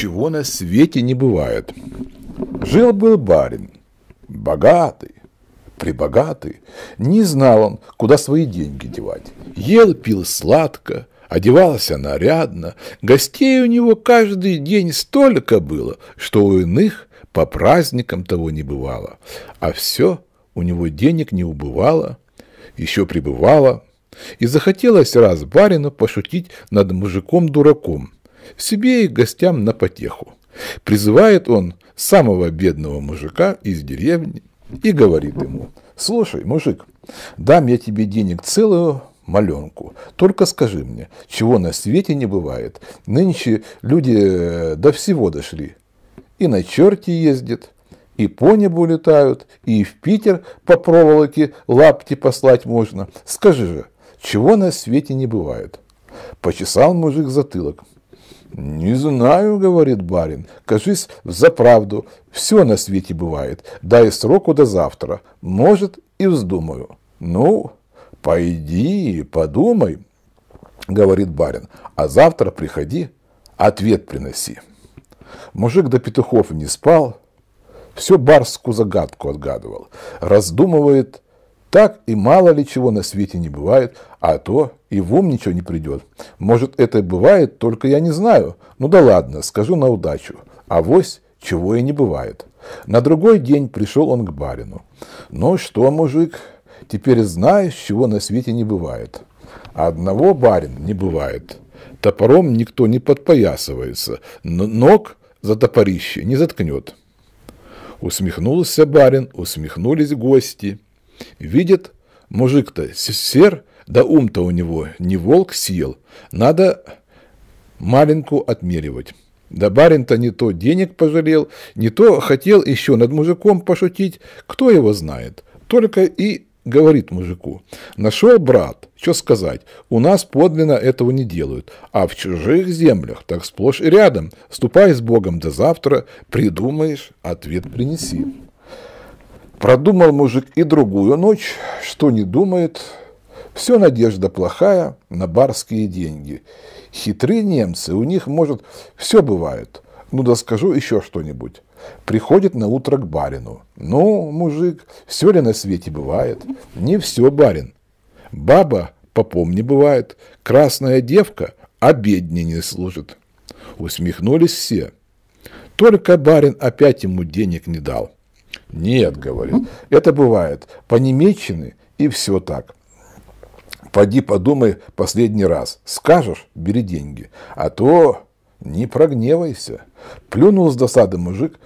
чего на свете не бывает. Жил-был барин, богатый, прибогатый. Не знал он, куда свои деньги девать. Ел, пил сладко, одевался нарядно. Гостей у него каждый день столько было, что у иных по праздникам того не бывало. А все у него денег не убывало, еще прибывало. И захотелось раз барину пошутить над мужиком-дураком – себе и гостям на потеху. Призывает он самого бедного мужика из деревни и говорит ему, «Слушай, мужик, дам я тебе денег целую маленку. Только скажи мне, чего на свете не бывает. Нынче люди э, до всего дошли. И на черте ездят, и по небу летают, и в Питер по проволоке лапти послать можно. Скажи же, чего на свете не бывает?» Почесал мужик затылок. «Не знаю, — говорит барин, — кажись, за правду все на свете бывает. Дай сроку до завтра. Может, и вздумаю». «Ну, пойди, подумай, — говорит барин, — а завтра приходи, ответ приноси». Мужик до петухов не спал, все барскую загадку отгадывал. Раздумывает, так и мало ли чего на свете не бывает, а то и в ум ничего не придет. Может, это и бывает, только я не знаю. Ну да ладно, скажу на удачу. А вось чего и не бывает. На другой день пришел он к барину. Ну что, мужик, теперь знаешь, чего на свете не бывает. «А одного барин не бывает. Топором никто не подпоясывается, но ног за топорище не заткнет. Усмехнулся барин, усмехнулись гости – Видит, мужик-то сер, да ум-то у него не волк съел. Надо маленьку отмеривать. Да барин-то не то денег пожалел, не то хотел еще над мужиком пошутить. Кто его знает? Только и говорит мужику. Нашел брат, что сказать, у нас подлинно этого не делают, а в чужих землях так сплошь и рядом. Ступай с Богом до завтра, придумаешь, ответ принеси. Продумал мужик и другую ночь, что не думает. Все надежда плохая на барские деньги. Хитрые немцы, у них, может, все бывает. Ну да скажу еще что-нибудь. Приходит на утро к барину. Ну, мужик, все ли на свете бывает? Не все, барин. Баба, попом не бывает. Красная девка обедни не служит. Усмехнулись все. Только барин опять ему денег не дал. Нет, говорит, это бывает. Понемечены и все так. Поди подумай последний раз. Скажешь, бери деньги. А то не прогневайся. Плюнул с досады мужик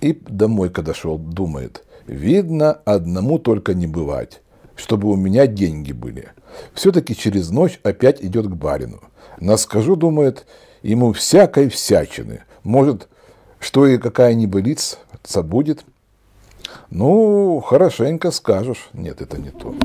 и домой, когда шел, думает. Видно, одному только не бывать, чтобы у меня деньги были. Все-таки через ночь опять идет к барину. Наскажу, думает, ему всякой всячины. Может, что и какая небылиц будет, ну, хорошенько скажешь, нет, это не то.